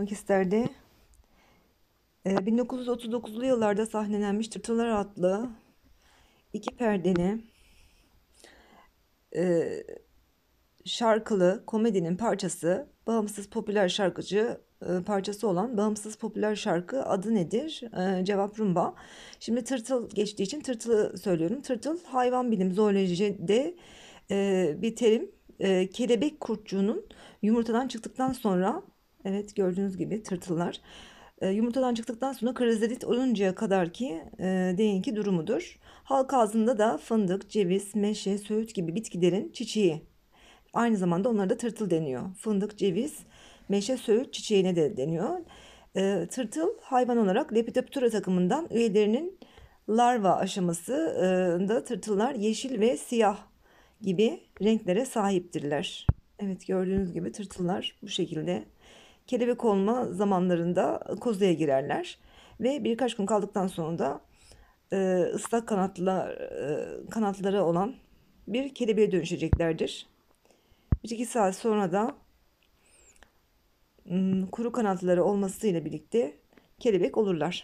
yaşamak isterdi. 1939'lu ee, yıllarda sahnelenmiş Tırtılar adlı iki perdeli e, şarkılı komedinin parçası bağımsız popüler şarkıcı e, parçası olan bağımsız popüler şarkı adı nedir? E, cevap rumba. Şimdi tırtıl geçtiği için tırtılı söylüyorum. Tırtıl hayvan bilim zoolojide bir terim. Kelebek kurtçuğunun yumurtadan çıktıktan sonra Evet gördüğünüz gibi tırtıllar. E, yumurtadan çıktıktan sonra krizedit oluncaya kadar ki e, deyinki durumudur. Halk ağzında da fındık, ceviz, meşe, söğüt gibi bitkilerin çiçeği. Aynı zamanda onlara da tırtıl deniyor. Fındık, ceviz, meşe, söğüt çiçeğine de deniyor. E, tırtıl hayvan olarak Lepidoptera takımından üyelerinin larva aşamasında tırtıllar yeşil ve siyah gibi renklere sahiptirler. Evet gördüğünüz gibi tırtıllar bu şekilde kelebek olma zamanlarında kozaya girerler ve birkaç gün kaldıktan sonra da e, ıslak kanatlar e, kanatlara olan bir kelebeğe dönüşeceklerdir. Bir iki saat sonra da hmm, kuru kanatları olmasıyla birlikte kelebek olurlar.